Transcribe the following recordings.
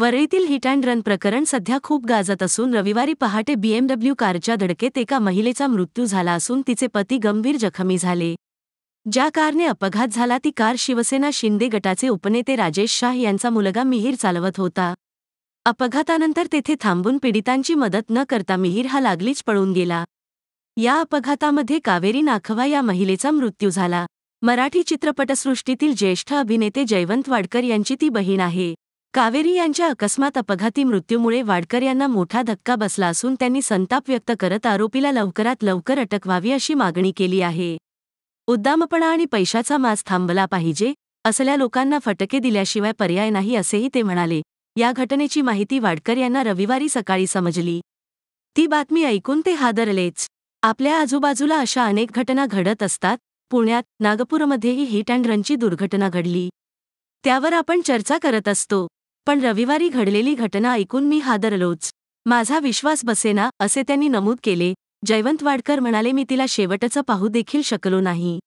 वरळीतील hit and run प्रकरण सध्या खूप गाजत असून रविवारी पहाटे बीएमडब्ल्यू कारच्या धडकेत एका महिलेचा मृत्यू झाला असून तिचे पती गंभीर जखमी झाले ज्या कारने अपघात झाला ती कार शिवसेना शिंदे गटाचे उपनेते राजेश शाह यांचा मुलगा मिहीर चालवत होता अपघातानंतर तेथे थांबून पीडितांची मदत न करता मिहीर हा लागलीच पळून गेला या अपघातामध्ये कावेरी नाखवा या महिलेचा मृत्यू झाला मराठी चित्रपटसृष्टीतील ज्येष्ठ अभिनेते जयवंत वाडकर यांची ती बहीण आहे कावेरी यांच्या अकस्मात अपघाती मृत्यूमुळे वाडकर यांना मोठा धक्का बसला असून त्यांनी संताप व्यक्त करत आरोपीला लवकरात लवकर अटक व्हावी अशी मागणी केली आहे उद्दामपणा आणि पैशाचा मास थांबला पाहिजे असल्या लोकांना फटके दिल्याशिवाय पर्याय नाही असेही ते म्हणाले या घटनेची माहिती वाडकर यांना रविवारी सकाळी समजली ती बातमी ऐकून ते हादरलेच आपल्या आजूबाजूला अशा अनेक घटना घडत असतात पुण्यात नागपूरमध्येही हिट अँड रनची दुर्घटना घडली त्यावर आपण चर्चा करत असतो पण रविवारी घडलेली घटना ऐकून मी हादरलोच माझा विश्वास बसेना असे त्यांनी नमूद केले जयवंत वाडकर म्हणाले मी तिला शेवटचं पाहू देखील शकलो नाही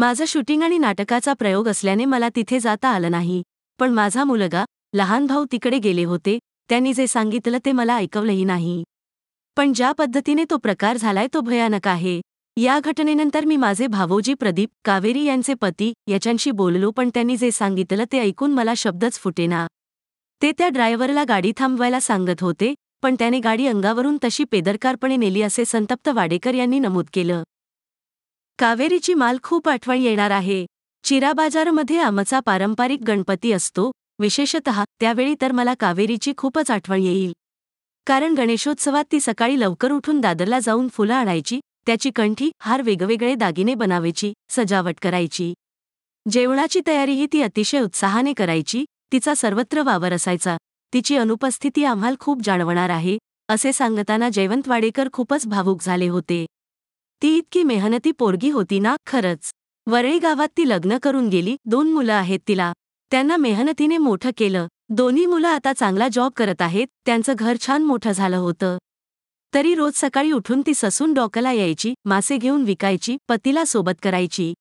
माझं शूटिंग आणि नाटकाचा प्रयोग असल्याने मला तिथे जाता आलं नाही पण माझा मुलगा लहान भाऊ तिकडे गेले होते त्यांनी जे सांगितलं ते मला ऐकवलंही नाही पण ज्या पद्धतीने तो प्रकार झालाय तो भयानक आहे या घटनेनंतर मी माझे भावोजी प्रदीप कावेरी यांचे पती याच्यांशी बोललो पण त्यांनी जे सांगितलं ते ऐकून मला शब्दच फुटेना ते त्या ड्रायव्हरला गाडी थांबवायला सांगत होते पण त्याने गाडी अंगावरून तशी पेदरकारपणे नेली असे संतप्त वाडेकर यांनी नमूद केलं कावेरीची माल खूप आठवण येणार आहे चिराबाजारमध्ये आमचा पारंपरिक गणपती असतो विशेषत त्यावेळी तर मला कावेरीची खूपच आठवण येईल कारण गणेशोत्सवात ती सकाळी लवकर उठून दादरला जाऊन फुलं आणायची त्याची कंठी हार वेगवेगळे दागिने बनावायची सजावट करायची जेवणाची तयारीही ती अतिशय उत्साहाने करायची तिचा सर्वत्र वावर असायचा तिची अनुपस्थिती आम्हाला खूप जाणवणार आहे असे सांगताना जयवंत वाडेकर खूपच भावूक झाले होते ती इतकी मेहनती पोरगी होती ना खरंच वरळी गावात ती लग्न करून गेली दोन मुलं आहेत तिला त्यांना मेहनतीने मोठं केलं दोन्ही मुलं आता चांगला जॉब करत आहेत त्यांचं घर छान मोठं झालं होतं तरी रोज सकाळी उठून ती ससून डॉकला यायची मासे घेऊन विकायची पतीला सोबत करायची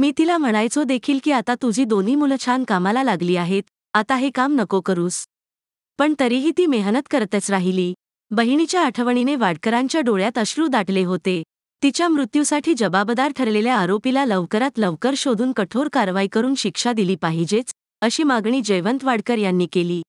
मी तिला म्हणायचो देखील की आता तुझी दोन्ही मुलं छान कामाला लागली आहेत आता हे काम नको करूस पण तरीही ती मेहनत करतच राहिली बहिणीच्या आठवणीने वाडकरांच्या डोळ्यात अश्रू दाटले होते तिच्या मृत्यूसाठी जबाबदार ठरलेल्या आरोपीला लवकरात लवकर शोधून कठोर कारवाई करून शिक्षा दिली पाहिजेच अशी मागणी जयवंत वाडकर यांनी केली